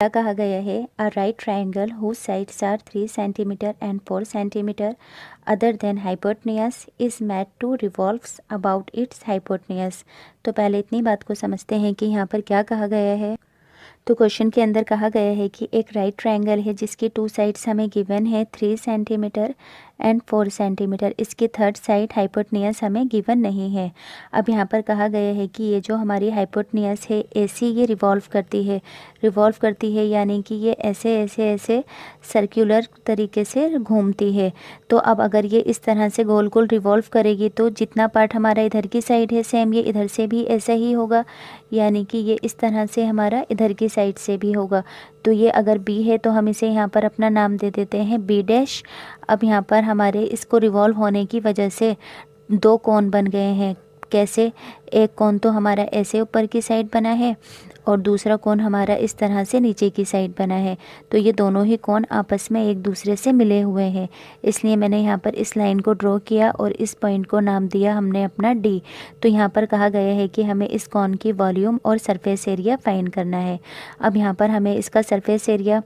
क्या कहा गया है a right triangle whose sides are three centimeter and four centimeter other than hypotenuse is made to revolves about its hypotenuse तो पहले इतनी बात को समझते हैं कि यहाँ पर क्या कहा गया है तो क्वेश्चन के अंदर कहा गया है कि एक राइट ट्राइंगल है जिसकी टू साइड्स हमें गिवन है three centimeter and four centimeter इसकी थर्ड साइड हाइपोटनियस हमें गिवन नहीं है अब यहाँ पर कहा गया है कि ये जो हमारी हाइपोटनियस है ऐसी ये रिवॉल्व करती है रिवॉल्व करती है यानी कि ये ऐसे ऐसे ऐसे सर्कुलर तरीके से घूमती है तो अब अगर ये इस तरह से गोल गोल रिवॉल्व करेगी तो जितना पार्ट हमारा इधर की साइड है सेम ये इधर से भी ऐसा ही होगा यानी कि ये इस तरह से हमारा इधर की साइड से भी होगा तो ये अगर बी है तो हम इसे यहाँ पर अपना नाम दे देते हैं बी डैश अब यहाँ पर हमारे इसको रिवॉल्व होने की वजह से दो कोन बन गए हैं कैसे एक कोन तो हमारा ऐसे ऊपर की साइड बना है और दूसरा कोन हमारा इस तरह से नीचे की साइड बना है तो ये दोनों ही कोन आपस में एक दूसरे से मिले हुए हैं इसलिए मैंने यहाँ पर इस लाइन को ड्रॉ किया और इस पॉइंट को नाम दिया हमने अपना डी तो यहाँ पर कहा गया है कि हमें इस कोन की वॉल्यूम और सरफेस एरिया फाइन करना है अब यहाँ पर हमें इसका सरफेस एरिया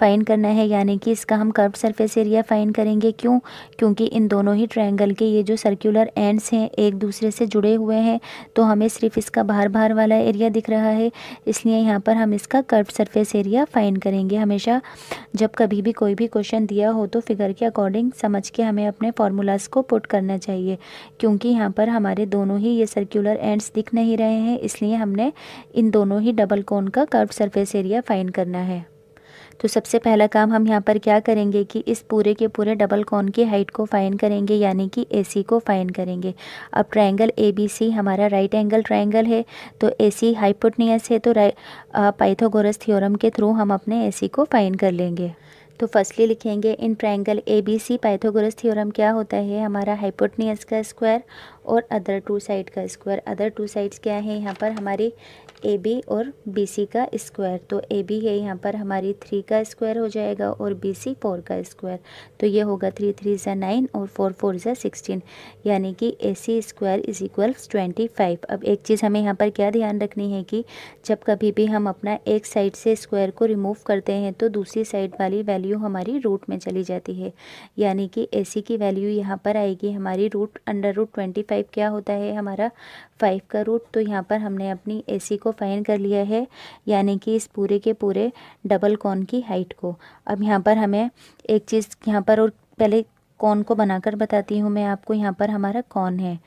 फाइन करना है यानी कि इसका हम कर्व सरफेस एरिया फाइन करेंगे क्यों क्योंकि इन दोनों ही ट्रायंगल के ये जो सर्कुलर एंड्स हैं एक दूसरे से जुड़े हुए हैं तो हमें सिर्फ इसका बाहर बाहर वाला एरिया दिख रहा है इसलिए यहाँ पर हम इसका कर्व सरफेस एरिया फाइन करेंगे हमेशा जब कभी भी कोई भी क्वेश्चन दिया हो तो फिगर के अकॉर्डिंग समझ के हमें अपने फार्मूलाज़ को पुट करना चाहिए क्योंकि यहाँ पर हमारे दोनों ही ये सर्कुलर एंड्स दिख नहीं रहे हैं इसलिए हमने इन दोनों ही डबल कोन का कर्व सरफेस एरिया फाइन करना है तो सबसे पहला काम हम यहाँ पर क्या करेंगे कि इस पूरे के पूरे डबल कॉन की हाइट को फाइन करेंगे यानी कि ए को फाइन करेंगे अब ट्राइंगल ए हमारा राइट एंगल ट्राइंगल है तो ए सी हाइपोटनियस है तो पाइथागोरस थ्योरम के थ्रू हम अपने ए को फाइन कर लेंगे तो फर्स्टली लिखेंगे in triangle A B C Pythagoras theorem क्या होता है हमारा हाइपोटनियस का स्क्वायर और अदर टू साइड का स्क्वायर अदर टू साइड्स क्या तो है यहाँ पर हमारी ए बी और बी सी का स्क्वायर तो ए बी है यहाँ पर हमारी थ्री का स्क्वायर हो जाएगा और बी सी फोर का स्क्वायर तो ये होगा थ्री थ्री ज़ा नाइन और फोर फोर ज़ा सिक्सटीन यानी कि A C square is equals twenty five अब एक चीज़ हमें यहाँ पर क्या ध्यान रखनी है कि जब कभी भी हम अपना एक साइड से स्क्वायर को रिमूव करते हैं तो दूसरी साइड वाली वैल्यू हमारी रूट में चली जाती है यानी कि ए सी की वैल्यू यहाँ पर आएगी हमारी root under root twenty five five क्या होता है हमारा फाइव का रूट तो यहाँ पर हमने अपनी एसी को फाइन कर लिया है यानी कि इस पूरे के पूरे डबल कॉन की हाइट को अब यहाँ पर हमें एक चीज़ यहाँ पर और पहले कॉन को बनाकर बताती हूँ मैं आपको यहाँ पर हमारा कॉन है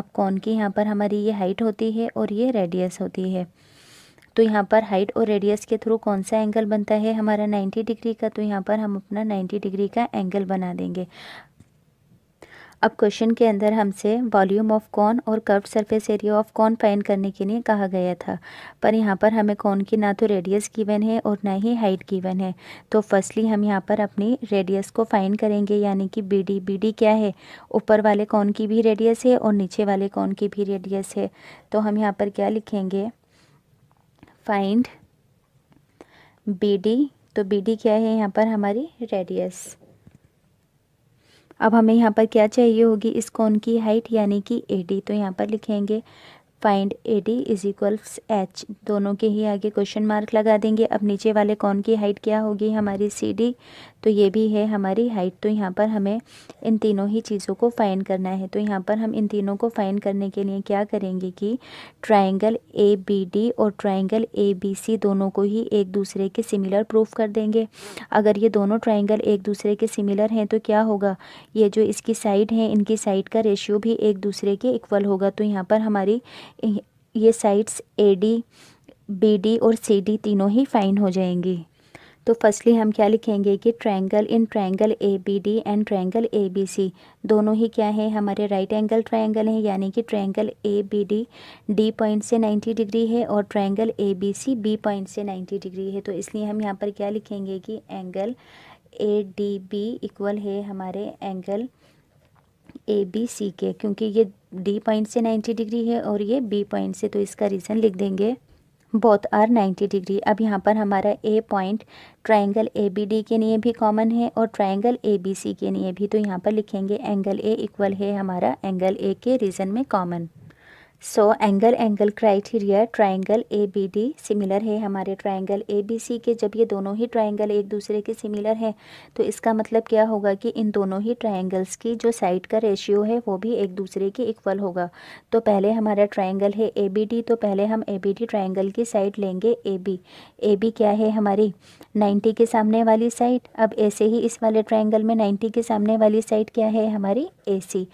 अब कॉन की यहाँ पर हमारी ये हाइट होती है और ये रेडियस होती है तो यहाँ पर हाइट और रेडियस के थ्रू कौन सा एंगल बनता है हमारा 90 डिग्री का तो यहाँ पर हम अपना 90 डिग्री का एंगल बना देंगे अब क्वेश्चन के अंदर हमसे वॉल्यूम ऑफ कॉन और curve surface area of cone find करने के लिए कहा गया था पर यहाँ पर हमें कॉन की ना तो रेडियस गिवन है और ना ही हाइट गिवन है तो फर्स्टली हम यहाँ पर अपनी रेडियस को फाइन करेंगे यानी कि बी डी बी डी क्या है ऊपर वाले कॉन की भी रेडियस है और नीचे वाले कॉन की भी रेडियस है तो हम यहाँ पर क्या लिखेंगे फाइंड बी डी तो बी डी क्या है यहाँ पर हमारी रेडियस अब हमें यहाँ पर क्या चाहिए होगी इस कोन की हाइट यानी कि ए डी तो यहाँ पर लिखेंगे find A D is equals H दोनों के ही आगे क्वेश्चन मार्क लगा देंगे अब नीचे वाले कौन की हाइट क्या होगी हमारी सी डी तो ये भी है हमारी हाइट तो यहाँ पर हमें इन तीनों ही चीज़ों को फ़ाइन करना है तो यहाँ पर हम इन तीनों को फ़ाइन करने के लिए क्या करेंगे कि ट्राइंगल ए बी डी और ट्राइंगल ए बी सी दोनों को ही एक दूसरे के सिमिलर प्रूफ कर देंगे अगर ये दोनों ट्राइंगल एक दूसरे के सिमिलर हैं तो क्या होगा ये जो इसकी साइड है इनकी साइड का रेशियो भी एक दूसरे के इक्वल होगा तो यहाँ पर हमारी ये sides A D B D और सी डी तीनों ही फाइन हो जाएंगी तो फर्स्टली हम क्या लिखेंगे कि triangle in triangle A B D and triangle A B C दोनों ही क्या है हमारे राइट एंगल ट्रायंगल हैं यानी कि triangle A B D D point से 90 डिग्री है और triangle A B C B point से 90 डिग्री है तो इसलिए हम यहाँ पर क्या लिखेंगे कि angle A D B equal है हमारे एंगल ए बी सी के क्योंकि ये डी पॉइंट से 90 डिग्री है और ये बी पॉइंट से तो इसका रीज़न लिख देंगे बोथ आर 90 डिग्री अब यहाँ पर हमारा A point triangle A B D के लिए भी कॉमन है और ट्राइंगल ए बी सी के लिए भी तो यहाँ पर लिखेंगे एंगल ए इक्वल है हमारा एंगल ए के रीजन में common so angle angle criteria triangle A B D similar है हमारे ट्राइंगल ए बी सी के जब ये दोनों ही ट्राइंगल एक दूसरे के सिमिलर हैं तो इसका मतलब क्या होगा कि इन दोनों ही ट्राइंगल्स की जो साइड का रेशियो है वो भी एक दूसरे के इक्वल होगा तो पहले हमारा ट्राइंगल है ए बी डी तो पहले हम ए बी डी ट्राइंगल की साइड लेंगे ए बी ए बी क्या है हमारी नाइन्टी के सामने वाली साइड अब ऐसे ही इस वाले ट्राइंगल में नाइन्टी के सामने वाली साइड क्या है हमारी ए सी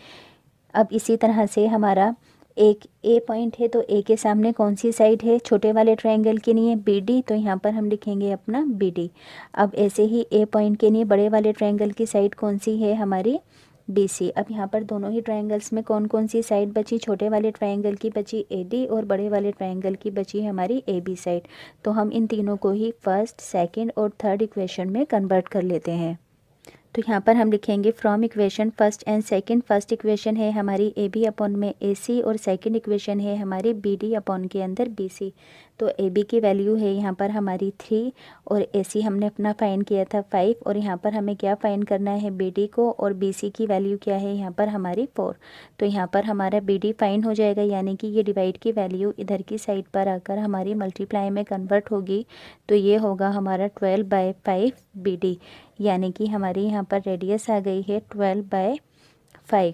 अब इसी तरह से हमारा एक ए पॉइंट है तो ए के सामने कौन सी साइड है छोटे वाले ट्रायंगल के लिए बी डी तो यहाँ पर हम लिखेंगे अपना बी डी अब ऐसे ही ए पॉइंट के लिए बड़े वाले ट्रायंगल की साइड कौन सी है हमारी बी सी अब यहाँ पर दोनों ही ट्रायंगल्स में कौन कौन सी साइड बची छोटे वाले ट्रायंगल की बची ए डी और बड़े वाले ट्रायंगल की बची हमारी ए बी साइड तो हम इन तीनों को ही फर्स्ट सेकेंड और थर्ड इक्वेशन में कन्वर्ट कर लेते हैं तो यहाँ पर हम लिखेंगे from equation first and second first equation है हमारी ए बी अपॉन में ए सी और सेकंड इक्वेशन है हमारी बी डी अपॉन के अंदर बी सी तो ए बी की वैल्यू है यहाँ पर हमारी थ्री और ए सी हमने अपना फ़ाइन किया था फाइव और यहाँ पर हमें क्या फ़ाइन करना है बी डी को और बी सी की वैल्यू क्या है यहाँ पर हमारी फोर तो यहाँ पर हमारा बी डी फ़ाइन हो जाएगा यानी कि ये डिवाइड की वैल्यू इधर की साइड पर आकर हमारी मल्टीप्लाई में कन्वर्ट होगी तो ये होगा हमारा twelve by five B D यानी कि हमारी यहाँ पर रेडियस आ गई है ट्वेल्व बाय फाइव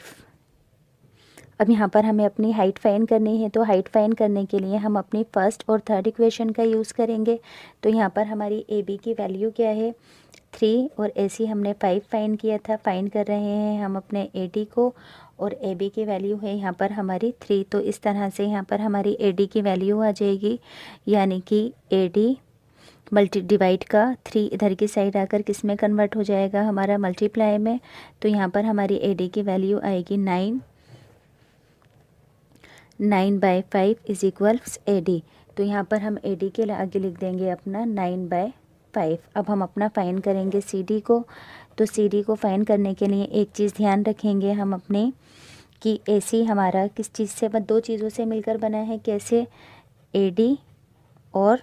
अब यहाँ पर हमें अपनी हाइट फाइन करनी है तो हाइट फाइन करने के लिए हम अपनी फ़र्स्ट और थर्ड इक्वेशन का यूज़ करेंगे तो यहाँ पर हमारी ए बी की वैल्यू क्या है थ्री और ए सी हमने फाइव फाइन किया था फाइन कर रहे हैं हम अपने ए डी को और ए बी की वैल्यू है यहाँ पर हमारी थ्री तो इस तरह से यहाँ पर हमारी ए डी की वैल्यू आ जाएगी यानी कि ए डी मल्टी डिवाइड का थ्री इधर की साइड आकर किस में कन्वर्ट हो जाएगा हमारा मल्टीप्लाई में तो यहाँ पर हमारी ए डी की वैल्यू आएगी nine nine by five is equals A D तो यहाँ पर हम ए डी के आगे लिख देंगे अपना नाइन बाय फाइव अब हम अपना फ़ाइन करेंगे सी डी को तो सी डी को फ़ाइन करने के लिए एक चीज़ ध्यान रखेंगे हम अपने कि ए सी हमारा किस चीज़ से बस दो चीज़ों से मिलकर बना है कैसे ए डी और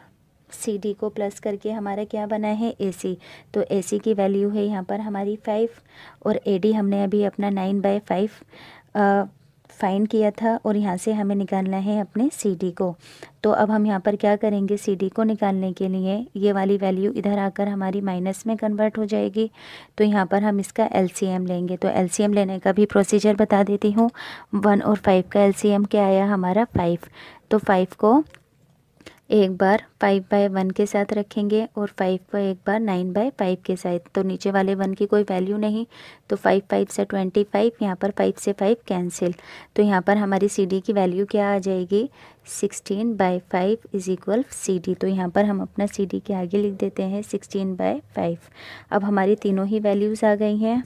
सी डी को प्लस करके हमारा क्या बना है ए सी तो ए सी की वैल्यू है यहाँ पर हमारी फाइव और ए डी हमने अभी अपना नाइन बाई फाइव फाइंड किया था और यहाँ से हमें निकालना है अपने सी को तो अब हम यहाँ पर क्या करेंगे सी को निकालने के लिए ये वाली वैल्यू इधर आकर हमारी माइनस में कन्वर्ट हो जाएगी तो यहाँ पर हम इसका एल लेंगे तो एल लेने का भी प्रोसीजर बता देती हूँ वन और फाइव का एल क्या आया हमारा फाइव तो फाइव को एक बार फाइव बाय वन के साथ रखेंगे और फाइव को एक बार नाइन बाय फाइव के साथ तो नीचे वाले वन की कोई वैल्यू नहीं तो फाइव फाइव से ट्वेंटी फाइव यहाँ पर फाइव से फाइव कैंसिल तो यहाँ पर हमारी सी डी की वैल्यू क्या आ जाएगी sixteen by five is equal C D तो यहाँ पर हम अपना सी डी के आगे लिख देते हैं सिक्सटीन बाय फाइव अब हमारी तीनों ही वैल्यूज़ आ गई हैं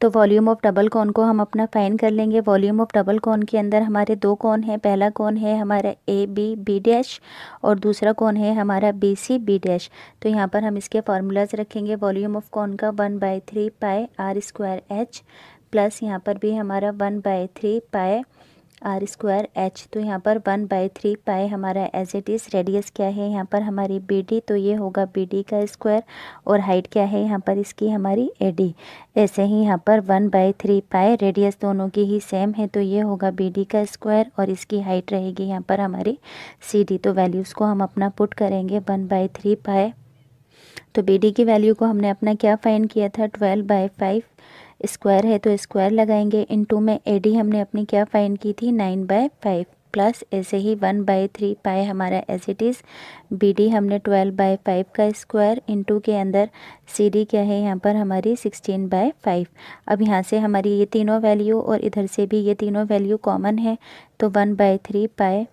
तो वॉल्यूम ऑफ डबल कॉन को हम अपना फाइन कर लेंगे वॉल्यूम ऑफ डबल कॉन के अंदर हमारे दो कौन हैं पहला कौन है हमारा ए बी बी डैश और दूसरा कौन है हमारा बी सी बी डैश तो यहाँ पर हम इसके फार्मूलाज रखेंगे वॉल्यूम ऑफ कॉन का one by three pi R square H plus यहाँ पर भी हमारा one by three pi R square H तो यहाँ पर वन बाई थ्री पाए हमारा एज इट इज़ रेडियस क्या है यहाँ पर हमारी बी डी तो ये होगा बी डी का स्क्वायर और हाइट क्या है यहाँ पर इसकी हमारी ए डी ऐसे ही यहाँ पर one by three pi radius दोनों की ही सेम है तो ये होगा बी डी का स्क्वायर और इसकी हाइट रहेगी यहाँ पर हमारी सी डी तो वैल्यूज़ को हम अपना पुट करेंगे वन बाई थ्री पाए तो बी डी की वैल्यू को हमने अपना क्या फाइंड किया था ट्वेल्व बाई फाइव स्क्वायर है तो स्क्वायर लगाएंगे इनटू में डी हमने अपनी क्या फाइन की थी नाइन बाय फाइव प्लस ऐसे ही वन बाई थ्री पाए हमारा as it is B D हमने ट्वेल्व बाई फाइव का स्क्वायर टू के अंदर सी डी क्या है यहाँ पर हमारी सिक्सटीन बाय फाइव अब यहाँ से हमारी ये तीनों वैल्यू और इधर से भी ये तीनों वैल्यू कॉमन है तो one by three pi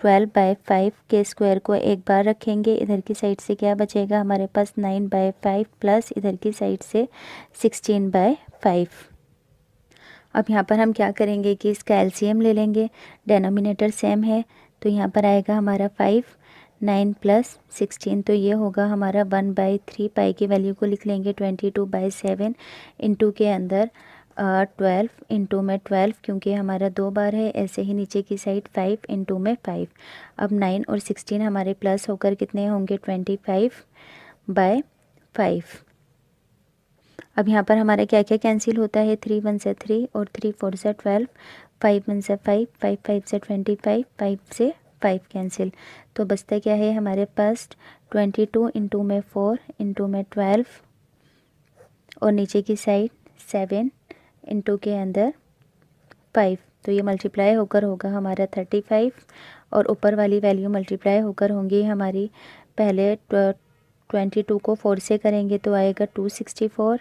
twelve by five के स्क्वायर को एक बार रखेंगे इधर की साइड से क्या बचेगा हमारे पास नाइन बाय फाइव प्लस इधर की साइड से सिक्सटीन बाय फाइव अब यहाँ पर हम क्या करेंगे कि इसका एलसीएम ले लेंगे डेनोमिनेटर सेम है तो यहाँ पर आएगा हमारा फाइव नाइन प्लस सिक्सटीन तो ये होगा हमारा वन बाई थ्री पाई की वैल्यू को लिख लेंगे twenty two by seven into के अंदर ट्वेल्व इंटू में ट्वेल्व क्योंकि हमारा दो बार है ऐसे ही नीचे की साइड फाइव इंटू में फाइव अब नाइन और सिक्सटीन हमारे प्लस होकर कितने होंगे ट्वेंटी फाइव बाय फाइव अब यहाँ पर हमारा क्या क्या कैंसिल होता है थ्री वन से थ्री और थ्री फोर से ट्वेल्व फाइव वन से फाइव फाइव फाइव से ट्वेंटी फाइव फाइव से फाइव कैंसिल तो बचता क्या है हमारे पास ट्वेंटी टू इंटू में फ़ोर इंटू में ट्वेल्व और नीचे की साइड सेवन इंटू के अंदर फाइव तो ये मल्टीप्लाई होकर होगा हमारा थर्टी फाइव और ऊपर वाली वैल्यू मल्टीप्लाई होकर होंगी हमारी पहले ट्वेंटी टू को फोर से करेंगे तो आएगा two sixty four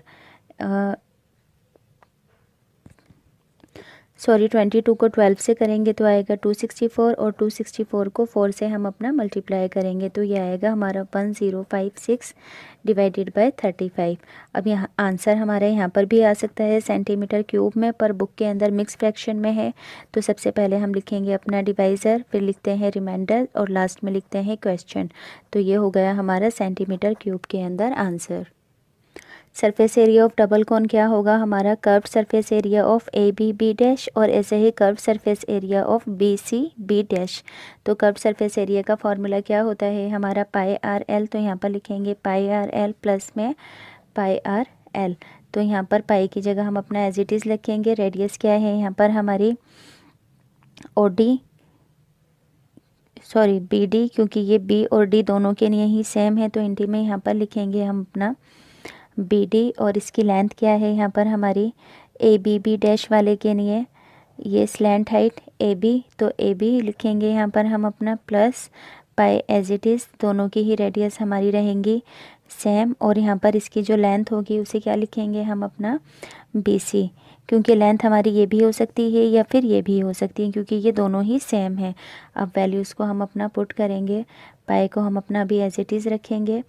sorry twenty two को ट्वेल्व से करेंगे तो आएगा टू सिक्सटी फोर और टू सिक्सटी फोर को फोर से हम अपना मल्टीप्लाई करेंगे तो ये आएगा हमारा one zero five six divided by thirty five अब यहाँ आंसर हमारे यहाँ पर भी आ सकता है सेंटीमीटर क्यूब में पर बुक के अंदर मिक्स फ्रैक्शन में है तो सबसे पहले हम लिखेंगे अपना डिवाइज़र फिर लिखते हैं रिमाइंडर और लास्ट में लिखते हैं क्वेश्चन तो ये हो गया हमारा सेंटीमीटर क्यूब के अंदर answer surface area of double cone क्या होगा हमारा curve surface area of A B B dash और ऐसे ही curve surface area of B C B dash तो कर्व सरफेस एरिया का फॉर्मूला क्या होता है हमारा पाई आर एल तो यहाँ पर लिखेंगे पाई आर एल प्लस में पाई आर एल तो यहाँ पर पाई की जगह हम अपना एज इट इज़ लिखेंगे रेडियस क्या है यहाँ पर हमारी O D sorry B D क्योंकि ये बी और डी दोनों के लिए ही सेम है तो डी में यहाँ पर लिखेंगे हम अपना बी डी और इसकी लेंथ क्या है यहाँ पर हमारी ए बी बी डैश वाले के लिए ये स्लैंट हाइट ए बी तो ए बी लिखेंगे यहाँ पर हम अपना plus pi as it is दोनों की ही रेडियस हमारी रहेंगी सेम और यहाँ पर इसकी जो लेंथ होगी उसे क्या लिखेंगे हम अपना बी सी क्योंकि लेंथ हमारी ये भी हो सकती है या फिर ये भी हो सकती है क्योंकि ये दोनों ही सेम है अब वैल्यूज़ को हम अपना पुट करेंगे पाई को हम अपना अभी एज इट इज़ रखेंगे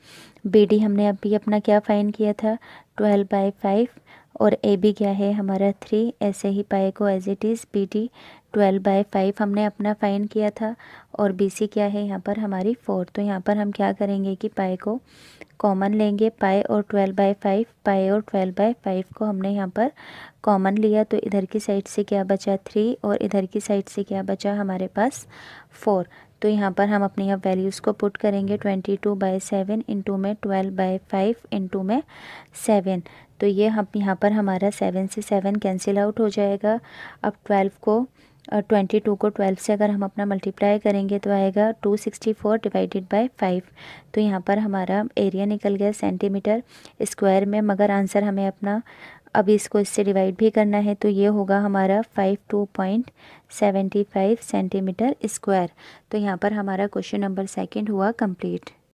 बी डी हमने अभी अपना क्या फाइन किया था ट्वेल्व बाई फाइव और ए बी क्या है हमारा थ्री ऐसे ही पाए को as it is B D twelve by five हमने अपना फाइन किया था और बीसी क्या है यहाँ पर हमारी फोर तो यहाँ पर हम क्या करेंगे कि पाए को कॉमन लेंगे पाए और ट्वेल्व बाय फाइव पाए और ट्वेल्व बाय फाइव को हमने यहाँ पर कॉमन लिया तो इधर की साइड से क्या बचा थ्री और इधर की साइड से क्या बचा हमारे पास फोर तो यहाँ पर हम अपने यहाँ वैल्यूज़ को पुट करेंगे twenty two by seven into में ट्वेल्व बाई फाइव इंटू में सेवन तो ये हम यहाँ पर हमारा सेवन से सेवन कैंसिल आउट हो जाएगा अब ट्वेल्व को ट्वेंटी टू को ट्वेल्व से अगर हम अपना मल्टीप्लाई करेंगे तो आएगा two sixty four divided by five तो यहाँ पर हमारा एरिया निकल गया सेंटीमीटर स्क्वायर में मगर आंसर हमें अपना अब इसको इससे डिवाइड भी करना है तो ये होगा हमारा five two point seventy five centimetre square तो यहाँ पर हमारा क्वेश्चन नंबर सेकेंड हुआ कम्प्लीट